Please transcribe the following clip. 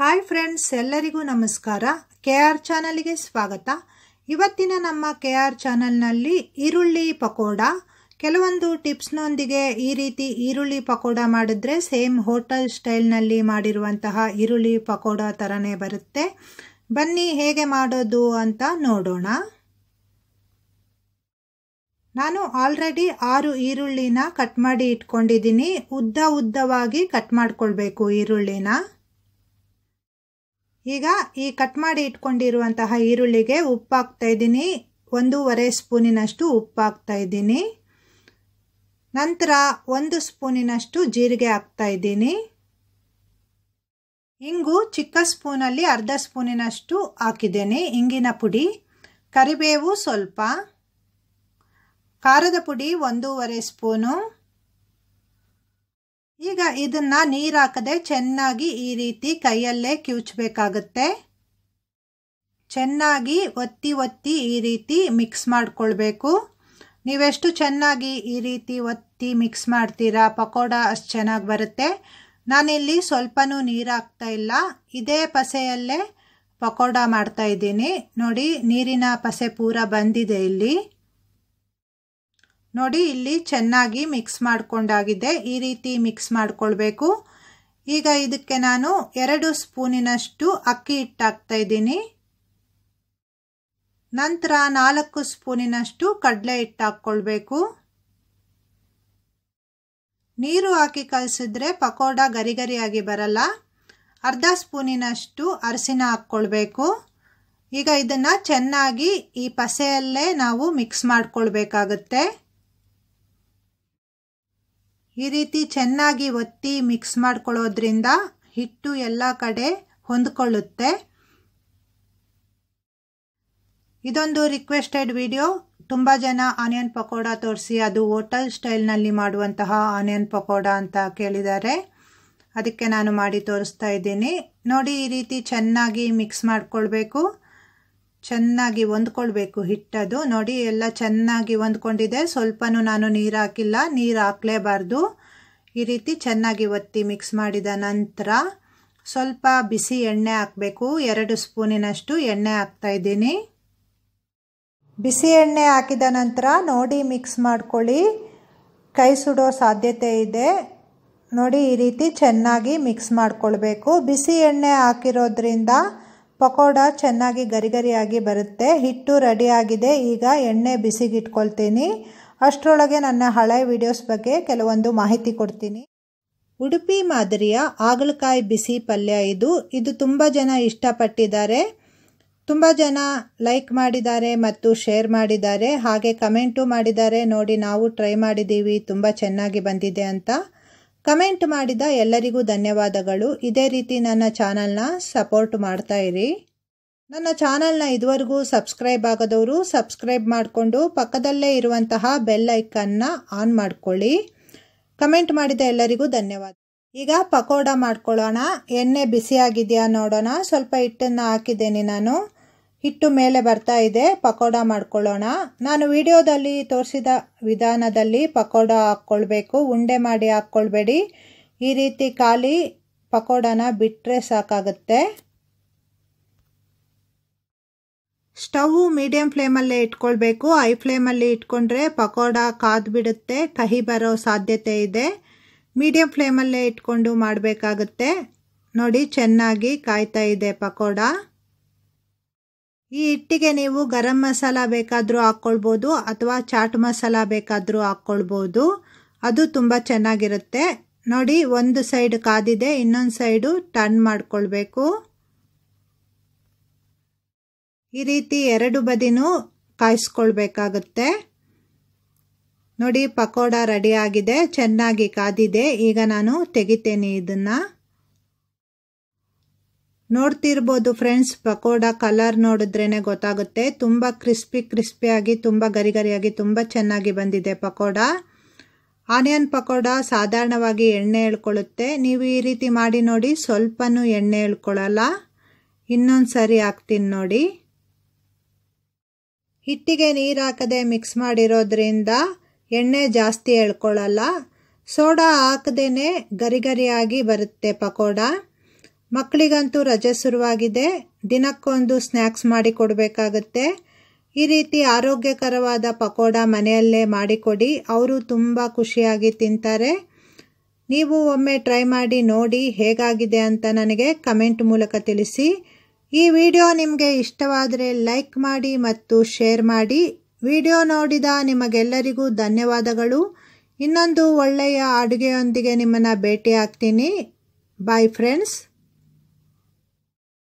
hi friends ಎಲ್ಲರಿಗೂ ನಮಸ್ಕಾರ K R ಚಾನಲ್ಗೆ ಸ್ವಾಗತ ಇವತ್ತಿನ ನಮ್ಮ ಕೆ ಆರ್ ಚಾನಲ್ನಲ್ಲಿ ಈರುಳ್ಳಿ ಪಕೋಡ ಕೆಲವೊಂದು ಟಿಪ್ಸ್ನೊಂದಿಗೆ ಈ ರೀತಿ ಈರುಳ್ಳಿ ಪಕೋಡ ಮಾಡಿದ್ರೆ ಸೇಮ್ ಹೋಟೆಲ್ ಸ್ಟೈಲ್ನಲ್ಲಿ ಮಾಡಿರುವಂತಹ ಈರುಳ್ಳಿ ಪಕೋಡ ಥರನೇ ಬರುತ್ತೆ ಬನ್ನಿ ಹೇಗೆ ಮಾಡೋದು ಅಂತ ನೋಡೋಣ ನಾನು ಆಲ್ರೆಡಿ ಆರು ಈರುಳ್ಳಿನ ಕಟ್ ಮಾಡಿ ಇಟ್ಕೊಂಡಿದ್ದೀನಿ ಉದ್ದ ಉದ್ದವಾಗಿ ಕಟ್ ಮಾಡ್ಕೊಳ್ಬೇಕು ಈರುಳ್ಳಿನ ಈಗ ಈ ಕಟ್ ಮಾಡಿ ಇಟ್ಕೊಂಡಿರುವಂತಹ ಈರುಳ್ಳಿಗೆ ಉಪ್ಪು ಹಾಕ್ತಾ ಇದ್ದೀನಿ ಒಂದೂವರೆ ಸ್ಪೂನಿನಷ್ಟು ಉಪ್ಪು ಹಾಕ್ತಾ ಇದ್ದೀನಿ ನಂತರ ಒಂದು ಸ್ಪೂನಿನಷ್ಟು ಜೀರಿಗೆ ಹಾಕ್ತಾ ಇದ್ದೀನಿ ಇಂಗು ಚಿಕ್ಕ ಸ್ಪೂನಲ್ಲಿ ಅರ್ಧ ಸ್ಪೂನಿನಷ್ಟು ಹಾಕಿದ್ದೇನೆ ಇಂಗಿನ ಪುಡಿ ಕರಿಬೇವು ಸ್ವಲ್ಪ ಖಾರದ ಪುಡಿ ಒಂದೂವರೆ ಸ್ಪೂನು ಈಗ ಇದನ್ನು ನೀರು ಹಾಕದೆ ಚೆನ್ನಾಗಿ ಈ ರೀತಿ ಕೈಯಲ್ಲೇ ಕಿವುಚಬೇಕಾಗತ್ತೆ ಚೆನ್ನಾಗಿ ಒತ್ತಿ ಒತ್ತಿ ಈ ರೀತಿ ಮಿಕ್ಸ್ ಮಾಡಿಕೊಳ್ಬೇಕು ನೀವೆಷ್ಟು ಚೆನ್ನಾಗಿ ಈ ರೀತಿ ಒತ್ತಿ ಮಿಕ್ಸ್ ಮಾಡ್ತೀರಾ ಪಕೋಡ ಅಷ್ಟು ಚೆನ್ನಾಗಿ ಬರುತ್ತೆ ನಾನಿಲ್ಲಿ ಸ್ವಲ್ಪನೂ ನೀರು ಹಾಕ್ತಾ ಇಲ್ಲ ಇದೇ ಪಸೆಯಲ್ಲೇ ಪಕೋಡ ಮಾಡ್ತಾ ಇದ್ದೀನಿ ನೋಡಿ ನೀರಿನ ಪಸೆ ಪೂರ ಬಂದಿದೆ ಇಲ್ಲಿ ನೋಡಿ ಇಲ್ಲಿ ಚೆನ್ನಾಗಿ ಮಿಕ್ಸ್ ಮಾಡಿಕೊಂಡಾಗಿದೆ ಈ ರೀತಿ ಮಿಕ್ಸ್ ಮಾಡಿಕೊಳ್ಬೇಕು ಈಗ ಇದಕ್ಕೆ ನಾನು ಎರಡು ಸ್ಪೂನಿನಷ್ಟು ಅಕ್ಕಿ ಹಿಟ್ಟಾಕ್ತಾ ಇದ್ದೀನಿ ನಂತರ ನಾಲ್ಕು ಸ್ಪೂನಿನಷ್ಟು ಕಡಲೆ ಹಿಟ್ಟು ಹಾಕ್ಕೊಳ್ಬೇಕು ನೀರು ಹಾಕಿ ಕಲಸಿದ್ರೆ ಪಕೋಡ ಗರಿ ಗರಿಯಾಗಿ ಬರಲ್ಲ ಅರ್ಧ ಸ್ಪೂನಿನಷ್ಟು ಅರಸಿನ ಹಾಕ್ಕೊಳ್ಬೇಕು ಈಗ ಇದನ್ನು ಚೆನ್ನಾಗಿ ಈ ಪಸೆಯಲ್ಲೇ ನಾವು ಮಿಕ್ಸ್ ಮಾಡಿಕೊಳ್ಬೇಕಾಗತ್ತೆ ಈ ರೀತಿ ಚೆನ್ನಾಗಿ ಒತ್ತಿ ಮಿಕ್ಸ್ ಮಾಡ್ಕೊಳ್ಳೋದ್ರಿಂದ ಹಿಟ್ಟು ಎಲ್ಲ ಕಡೆ ಹೊಂದ್ಕೊಳ್ಳುತ್ತೆ ಇದೊಂದು ರಿಕ್ವೆಸ್ಟೆಡ್ ವಿಡಿಯೋ ತುಂಬ ಜನ ಆನಿಯನ್ ಪಕೋಡ ತೋರಿಸಿ ಅದು ಹೋಟೆಲ್ ಸ್ಟೈಲ್ನಲ್ಲಿ ಮಾಡುವಂತಹ ಆನಿಯನ್ ಪಕೋಡ ಅಂತ ಕೇಳಿದ್ದಾರೆ ಅದಕ್ಕೆ ನಾನು ಮಾಡಿ ತೋರಿಸ್ತಾ ಇದ್ದೀನಿ ನೋಡಿ ಈ ರೀತಿ ಚೆನ್ನಾಗಿ ಮಿಕ್ಸ್ ಮಾಡಿಕೊಳ್ಬೇಕು ಚೆನ್ನಾಗಿ ಹೊಂದ್ಕೊಳ್ಬೇಕು ಹಿಟ್ಟದು ನೋಡಿ ಎಲ್ಲ ಚೆನ್ನಾಗಿ ಹೊಂದ್ಕೊಂಡಿದೆ ಸ್ವಲ್ಪನೂ ನಾನು ನೀರು ಹಾಕಿಲ್ಲ ನೀರು ಹಾಕ್ಲೇಬಾರ್ದು ಈ ರೀತಿ ಚೆನ್ನಾಗಿ ಒತ್ತಿ ಮಿಕ್ಸ್ ಮಾಡಿದ ನಂತರ ಸ್ವಲ್ಪ ಬಿಸಿ ಎಣ್ಣೆ ಹಾಕಬೇಕು ಎರಡು ಸ್ಪೂನಿನಷ್ಟು ಎಣ್ಣೆ ಹಾಕ್ತಾ ಇದ್ದೀನಿ ಬಿಸಿ ಎಣ್ಣೆ ಹಾಕಿದ ನಂತರ ನೋಡಿ ಮಿಕ್ಸ್ ಮಾಡ್ಕೊಳ್ಳಿ ಕೈ ಸುಡೋ ಸಾಧ್ಯತೆ ಇದೆ ನೋಡಿ ಈ ರೀತಿ ಚೆನ್ನಾಗಿ ಮಿಕ್ಸ್ ಮಾಡಿಕೊಳ್ಬೇಕು ಬಿಸಿ ಎಣ್ಣೆ ಹಾಕಿರೋದ್ರಿಂದ ಪಕೋಡ ಚೆನ್ನಾಗಿ ಗರಿಗರಿಯಾಗಿ ಬರುತ್ತೆ ಹಿಟ್ಟು ರೆಡಿಯಾಗಿದೆ ಈಗ ಎಣ್ಣೆ ಬಿಸಿಗಿಟ್ಕೊಳ್ತೀನಿ ಅಷ್ಟರೊಳಗೆ ನನ್ನ ಹಳೆ ವಿಡಿಯೋಸ್ ಬಗ್ಗೆ ಕೆಲವೊಂದು ಮಾಹಿತಿ ಕೊಡ್ತೀನಿ ಉಡುಪಿ ಮಾದರಿಯ ಆಗಲಕಾಯಿ ಬಿಸಿ ಪಲ್ಯ ಇದು ಇದು ತುಂಬ ಜನ ಇಷ್ಟಪಟ್ಟಿದ್ದಾರೆ ತುಂಬ ಜನ ಲೈಕ್ ಮಾಡಿದ್ದಾರೆ ಮತ್ತು ಶೇರ್ ಮಾಡಿದ್ದಾರೆ ಹಾಗೆ ಕಮೆಂಟು ಮಾಡಿದ್ದಾರೆ ನೋಡಿ ನಾವು ಟ್ರೈ ಮಾಡಿದ್ದೀವಿ ತುಂಬ ಚೆನ್ನಾಗಿ ಬಂದಿದೆ ಅಂತ ಕಮೆಂಟ್ ಮಾಡಿದ ಎಲ್ಲರಿಗೂ ಧನ್ಯವಾದಗಳು ಇದೇ ರೀತಿ ನನ್ನ ಚಾನಲ್ನ ಸಪೋರ್ಟ್ ಮಾಡ್ತಾ ಇರಿ ನನ್ನ ಚಾನಲ್ನ ಇದುವರೆಗೂ ಸಬ್ಸ್ಕ್ರೈಬ್ ಆಗದವರು ಸಬ್ಸ್ಕ್ರೈಬ್ ಮಾಡಿಕೊಂಡು ಪಕ್ಕದಲ್ಲೇ ಇರುವಂತಹ ಬೆಲ್ ಐಕನ್ನ ಆನ್ ಮಾಡಿಕೊಳ್ಳಿ ಕಮೆಂಟ್ ಮಾಡಿದ ಎಲ್ಲರಿಗೂ ಧನ್ಯವಾದ ಈಗ ಪಕೋಡ ಮಾಡ್ಕೊಳ್ಳೋಣ ಎಣ್ಣೆ ಬಿಸಿಯಾಗಿದೆಯಾ ನೋಡೋಣ ಸ್ವಲ್ಪ ಹಿಟ್ಟನ್ನು ಹಾಕಿದ್ದೇನೆ ನಾನು ಹಿಟ್ಟು ಮೇಲೆ ಬರ್ತಾ ಇದೆ ಪಕೋಡ ಮಾಡ್ಕೊಳ್ಳೋಣ ನಾನು ವಿಡಿಯೋದಲ್ಲಿ ತೋರಿಸಿದ ವಿಧಾನದಲ್ಲಿ ಪಕೋಡ ಹಾಕ್ಕೊಳ್ಬೇಕು ಉಂಡೆ ಮಾಡಿ ಹಾಕ್ಕೊಳ್ಬೇಡಿ ಈ ರೀತಿ ಖಾಲಿ ಪಕೋಡನ ಬಿಟ್ಟರೆ ಸಾಕಾಗುತ್ತೆ ಸ್ಟವ್ ಮೀಡಿಯಂ ಫ್ಲೇಮಲ್ಲೇ ಇಟ್ಕೊಳ್ಬೇಕು ಐ ಫ್ಲೇಮಲ್ಲಿ ಇಟ್ಕೊಂಡ್ರೆ ಪಕೋಡ ಕಾದ್ಬಿಡುತ್ತೆ ಕಹಿ ಬರೋ ಸಾಧ್ಯತೆ ಇದೆ ಮೀಡಿಯಂ ಫ್ಲೇಮಲ್ಲೇ ಇಟ್ಕೊಂಡು ಮಾಡಬೇಕಾಗುತ್ತೆ ನೋಡಿ ಚೆನ್ನಾಗಿ ಕಾಯ್ತಾ ಇದೆ ಪಕೋಡ ಈ ಹಿಟ್ಟಿಗೆ ನೀವು ಗರಂ ಮಸಾಲ ಬೇಕಾದರೂ ಹಾಕ್ಕೊಳ್ಬೋದು ಅಥವಾ ಚಾಟ್ ಮಸಾಲ ಬೇಕಾದರೂ ಹಾಕ್ಕೊಳ್ಬೋದು ಅದು ತುಂಬ ಚೆನ್ನಾಗಿರುತ್ತೆ ನೋಡಿ ಒಂದು ಸೈಡ್ ಕಾದಿದೆ ಇನ್ನೊಂದು ಸೈಡು ಟರ್ನ್ ಮಾಡಿಕೊಳ್ಬೇಕು ಈ ರೀತಿ ಎರಡು ಬದಿನೂ ಕಾಯಿಸ್ಕೊಳ್ಬೇಕಾಗುತ್ತೆ ನೋಡಿ ಪಕೋಡ ರೆಡಿ ಆಗಿದೆ ಚೆನ್ನಾಗಿ ಕಾದಿದೆ ಈಗ ನಾನು ತೆಗಿತೇನೆ ಇದನ್ನು ನೋಡ್ತಿರ್ಬೋದು ಫ್ರೆಂಡ್ಸ್ ಪಕೋಡ ಕಲರ್ ನೋಡಿದ್ರೇ ಗೊತ್ತಾಗುತ್ತೆ ತುಂಬ ಕ್ರಿಸ್ಪಿ ಕ್ರಿಸ್ಪಿಯಾಗಿ ತುಂಬ ಗರಿಗರಿಯಾಗಿ ತುಂಬ ಚೆನ್ನಾಗಿ ಬಂದಿದೆ ಪಕೋಡ ಆನಿಯನ್ ಪಕೋಡ ಸಾಧಾರಣವಾಗಿ ಎಣ್ಣೆ ಹೇಳ್ಕೊಳ್ಳುತ್ತೆ ನೀವು ಈ ರೀತಿ ಮಾಡಿ ನೋಡಿ ಸ್ವಲ್ಪನೂ ಎಣ್ಣೆ ಹೇಳ್ಕೊಳ್ಳಲ್ಲ ಇನ್ನೊಂದು ಸರಿ ಹಾಕ್ತೀನಿ ನೋಡಿ ಹಿಟ್ಟಿಗೆ ನೀರು ಹಾಕದೆ ಮಿಕ್ಸ್ ಮಾಡಿರೋದ್ರಿಂದ ಎಣ್ಣೆ ಜಾಸ್ತಿ ಹೇಳ್ಕೊಳ್ಳಲ್ಲ ಸೋಡಾ ಹಾಕದೇ ಗರಿಗರಿಯಾಗಿ ಬರುತ್ತೆ ಪಕೋಡ ಮಕ್ಕಳಿಗಂತೂ ರಜೆ ಶುರುವಾಗಿದೆ ದಿನಕ್ಕೊಂದು ಸ್ನ್ಯಾಕ್ಸ್ ಮಾಡಿ ಕೊಡಬೇಕಾಗತ್ತೆ ಈ ರೀತಿ ಆರೋಗ್ಯಕರವಾದ ಪಕೋಡ ಮನೆಯಲ್ಲೇ ಮಾಡಿಕೊಡಿ ಅವರು ತುಂಬ ಖುಷಿಯಾಗಿ ತಿಂತಾರೆ ನೀವು ಒಮ್ಮೆ ಟ್ರೈ ಮಾಡಿ ನೋಡಿ ಹೇಗಾಗಿದೆ ಅಂತ ನನಗೆ ಕಮೆಂಟ್ ಮೂಲಕ ತಿಳಿಸಿ ಈ ವಿಡಿಯೋ ನಿಮಗೆ ಇಷ್ಟವಾದರೆ ಲೈಕ್ ಮಾಡಿ ಮತ್ತು ಶೇರ್ ಮಾಡಿ ವಿಡಿಯೋ ನೋಡಿದ ನಿಮಗೆಲ್ಲರಿಗೂ ಧನ್ಯವಾದಗಳು ಇನ್ನೊಂದು ಒಳ್ಳೆಯ ಅಡುಗೆಯೊಂದಿಗೆ ನಿಮ್ಮನ್ನು ಭೇಟಿ ಆಗ್ತೀನಿ ಬಾಯ್ ಫ್ರೆಂಡ್ಸ್